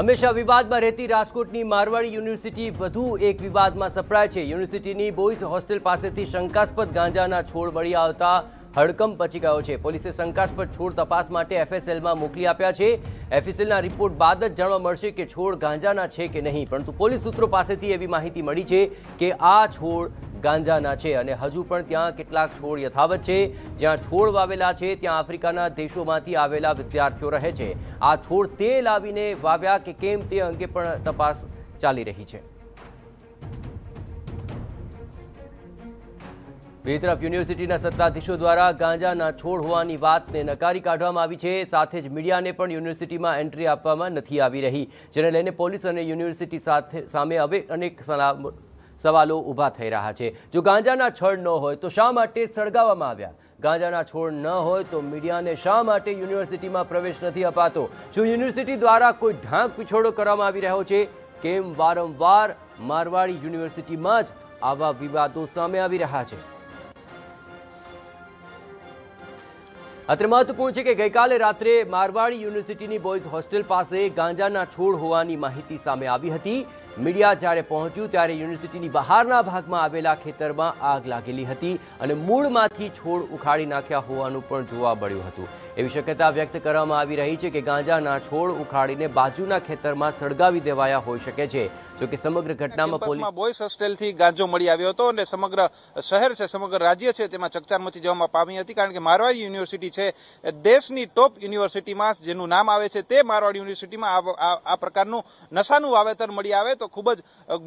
હંમેશા વિવાદમાં રહેતી રાજકોટની મારવાડી યુનિવર્સિટી વધુ એક વિવાદમાં સપડાય છે યુનિવર્સિટીની બોઇઝ હોસ્ટેલ પાસેથી શંકાસ્પદ ગાંજાના છોડ મળી આવતા હડકંપ પચી ગયો છે પોલીસે શંકાસ્પદ છોડ તપાસ માટે એફએસએલમાં મોકલી આપ્યા છે એફએસએલના રિપોર્ટ બાદ જ જાણવા મળશે કે છોડ ગાંજાના છે કે નહીં પરંતુ પોલીસ સૂત્રો પાસેથી એવી માહિતી મળી છે કે આ છોડ ગાંજાના છે અને હજુ પણ ત્યાં કેટલાક છોડ યથાવત છે જ્યાં છોડ વાવેલા છે ત્યાં આફ્રિકાના દેશોમાંથી આવેલા વિદ્યાર્થીઓ રહે છે આ છોડ તે લાવીને વાવ્યા કે કેમ તે અંગે પણ તપાસ ચાલી રહી છે બીજી તરફ યુનિવર્સિટીના સત્તાધીશો દ્વારા ગાંજાના છોડ હોવાની વાતને નકારી કાઢવામાં આવી છે સાથે જ મીડિયાને પણ યુનિવર્સિટીમાં એન્ટ્રી આપવામાં નથી આવી રહી જેને લઈને પોલીસ અને યુનિવર્સિટી સાથે સામે હવે અનેક સવાલો ઊભા થઈ રહ્યા છે જો ગાંજાના છોડ ન હોય તો શા માટે સળગાવવામાં આવ્યા ગાંજાના છોડ ન હોય તો મીડિયાને શા માટે યુનિવર્સિટીમાં પ્રવેશ નથી અપાતો જો યુનિવર્સિટી દ્વારા કોઈ ઢાંક પીછોડો કરવામાં આવી રહ્યો છે કેમ વારંવાર મારવાડી યુનિવર્સિટીમાં જ આવા વિવાદો સામે આવી રહ્યા છે અત્રે મહત્વપૂર્ણ છે કે ગઈકાલે રાત્રે મારવાડી યુનિવર્સિટીની બોયઝ હોસ્ટેલ પાસે ગાંજાના છોડ હોવાની માહિતી સામે આવી હતી મીડિયા જ્યારે પહોંચ્યું ત્યારે યુનિવર્સિટીની બહારના ભાગમાં આવેલા ખેતરમાં આગ લાગેલી હતી અને મૂળમાંથી છોડ ઉખાડી નાખ્યા હોવાનું પણ જોવા મળ્યું હતું એવી શક્યતા વ્યક્ત કરવામાં આવી રહી છે કે ગાંજાના છોડ ઉખાડીને બાજુના ખેતરમાં સળગાવી દેવાયા હોઈ શકે છે જો સમગ્ર ઘટનામાં પોલીસ બોયસ હોસ્ટેલથી ગાંજો મળી આવ્યો હતો અને સમગ્ર શહેર છે સમગ્ર રાજ્ય છે તેમાં ચકચાર મચી જવામાં પામી હતી કારણ કે મારવાડી યુનિવર્સિટી છે દેશની ટોપ યુનિવર્સિટીમાં જેનું નામ આવે છે તે મારવાડી યુનિવર્સિટીમાં આ પ્રકારનું નશાનું વાવેતર મળી આવે તો ખૂબ જ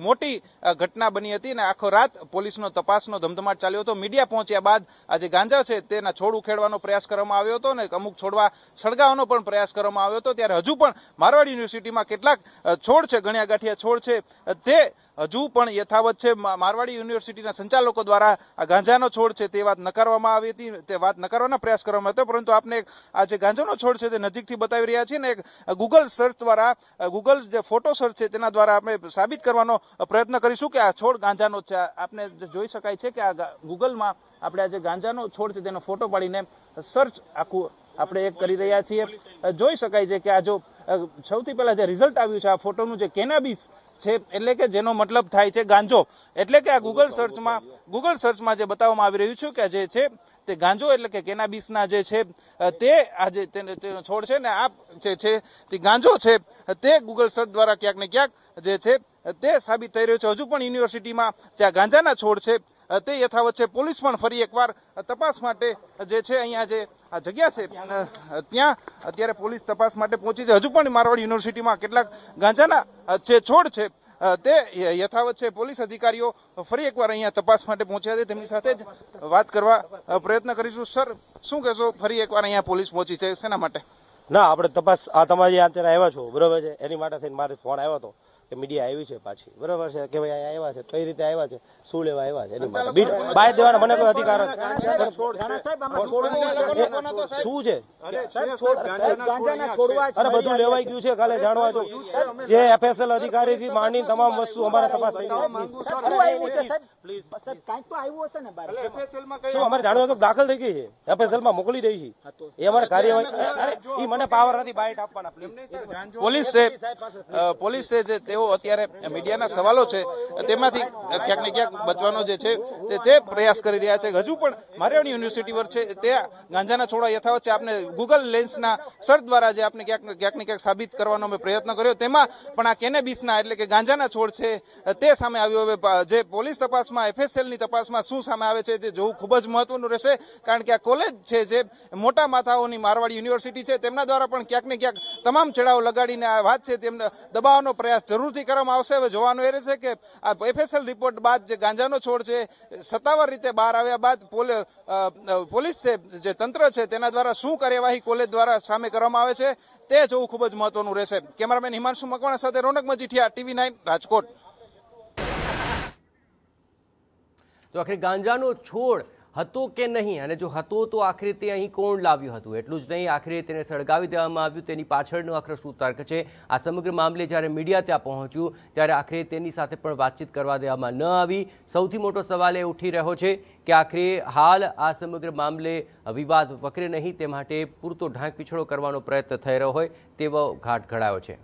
મોટી ઘટના બની હતી અને આખો રાત પોલીસનો તપાસનો ધમધમાટ ચાલ્યો હતો મીડિયા પહોંચ્યા બાદ આ ગાંજા છે તેના છોડ ઉખેડવાનો પ્રયાસ કરવામાં આવ્યો હતો અને અમુક છોડવા સળગાવવાનો પણ પ્રયાસ કરવામાં આવ્યો હતો ત્યારે હજુ પણ મારવાડ યુનિવર્સિટીમાં કેટલાક છોડ છે ગણ્યા ગાંઠિયા છોડ છે તે હજુ પણ યથાવત છે મારવાડી યુનિવર્સિટીના સંચાલકો દ્વારા આ ગાંજાનો છોડ છે તે વાત નકારવામાં આવી હતી તે વાત નકારવાનો પ્રયાસ કરવામાં હતો પરંતુ આપને આ જે ગાંજાનો છોડ છે તે નજીકથી બતાવી રહ્યા છીએ ને એક ગૂગલ સર્ચ દ્વારા ગૂગલ જે ફોટો સર્ચ છે તેના દ્વારા આપણે સાબિત કરવાનો પ્રયત્ન કરીશું કે આ છોડ ગાંજાનો છે આપને જોઈ શકાય છે કે આ ગૂગલમાં આપણે આ જે ગાંજાનો છોડ છે તેનો ફોટો પાડીને સર્ચ આખું આપણે એક કરી રહ્યા છીએ જોઈ શકાય છે કે આ જો સૌથી પહેલાં જે રિઝલ્ટ આવ્યું છે આ ફોટોનું જે કેનાબીસ છે એટલે કે જેનો મતલબ થાય છે ગાંજો એટલે કે આ ગૂગલ સર્ચમાં ગૂગલ સર્ચમાં જે બતાવવામાં આવી રહ્યું છે કે જે છે તે ગાંજો એટલે કે કેનાબીસના જે છે તે આજે તેનો છોડ છે ને આ જે છે તે ગાંજો છે તે ગૂગલ સર્ચ દ્વારા ક્યાંક ને ક્યાંક જે છે તે સાબિત થઈ રહ્યો છે હજુ પણ યુનિવર્સિટીમાં જ્યાં ગાંજાના છોડ છે તે યથાવત છે પોલીસ પણ ફરી એકવાર તપાસ માટે જે છે અહીંયા જે આ જગ્યા છે ત્યાં અત્યારે પોલીસ તપાસ માટે પહોંચી છે હજુ પણ મારવાડ યુનિવર્સિટીમાં કેટલાક ગાંજાના જે છોડ છે તે યથાવત છે પોલીસ અધિકારીઓ ફરી એકવાર અહીંયા તપાસ માટે પહોંચ્યા છે તેમની સાથે જ વાત કરવા પ્રયત્ન કરીશું સર શું કહેશો ફરી એકવાર અહીંયા પોલીસ પહોંચી છે શેના માટે ના આપણે તપાસ આ તમારી અત્યારે આવ્યા છો બરોબર છે એની માટે થઈને મારે ફોન આવ્યો હતો કે મીડિયા આવી છે પાછી બરાબર છે કે ભાઈ આવ્યા છે કઈ રીતે આવ્યા છે શું લેવા આવ્યા છે એની માટે બહાર દેવાનો મને કોઈ અધિકાર શું છે અરે બધું લેવાઈ ગયું છે કાલે જાણવા જો જે એફએસએલ અધિકારી થી માંડીને તમામ વસ્તુ અમારે તપાસ શું અમારે જાણવા તો દાખલ થઈ ગઈ છે એફએસએલ માં મોકલી દઈ છે એ અમારે કાર્યવાહી એ મને પાવર નથી બાઇટ આપવાના પોલીસે પોલીસે જે તેઓ અત્યારે મીડિયાના સવાલો છે તેમાંથી ક્યાંક ને ક્યાંક બચવાનો જે છે તે પ્રયાસ કરી રહ્યા છે હજુ પણ મારેવાની યુનિવર્સિટી પર છે ત્યાં ગાંજાના છોડા યથાવત છે આપણે ગૂગલ લેન્સના સર્ચ દ્વારા જે આપણે ક્યાંક ક્યાંક ને ક્યાંક સાબિત કરવાનો અમે પ્રયત્ન કર્યો તેમાં પણ આ કેનેબીસના એટલે કે ગાંજાના છોડ છે તે સામે આવ્યો હવે જે પોલીસ તપાસમાં એફએસએલની તપાસમાં શું સામે આવે છે તે જોવું ખૂબ જ મહત્વનું રહેશે કારણ કે આ કોલેજ છે જે મોટા માથાઓની મારવાડી યુનિવર્સિટી છે તેમના દ્વારા પણ ક્યાંક ને ક્યાંક તમામ છેડાઓ લગાડીને આ વાત છે તેમને દબાવવાનો પ્રયાસ જરૂર જરૂરથી કરવામાં આવશે હવે જોવાનું એ રહેશે કે આ એફએસએલ રિપોર્ટ બાદ જે ગાંજાનો છોડ છે સત્તાવાર રીતે બહાર આવ્યા બાદ પોલીસ છે જે તંત્ર છે તેના દ્વારા શું કાર્યવાહી કોલેજ દ્વારા સામે કરવામાં આવે છે તે જોવું ખૂબ જ મહત્વનું રહેશે કેમેરામેન હિમાંશુ મકવાણા સાથે રોનક મજીઠિયા ટીવી નાઇન રાજકોટ તો આખરે ગાંજાનો છોડ હતો કે નહીં અને જો હતો તો આખરે તે અહીં કોણ લાવ્યું હતું એટલું જ નહીં આખરે તેને સળગાવી દેવામાં આવ્યું તેની પાછળનું આખરે શું તર્ક છે આ સમગ્ર મામલે જ્યારે મીડિયા ત્યાં પહોંચ્યું ત્યારે આખરે તેની સાથે પણ વાતચીત કરવા દેવામાં ન આવી સૌથી મોટો સવાલ એ ઉઠી રહ્યો છે કે આખરે હાલ આ સમગ્ર મામલે વિવાદ વકરે નહીં તે માટે પૂરતો ઢાંક પીછળો કરવાનો પ્રયત્ન થઈ રહ્યો હોય તેવો ઘાટ ઘડાયો છે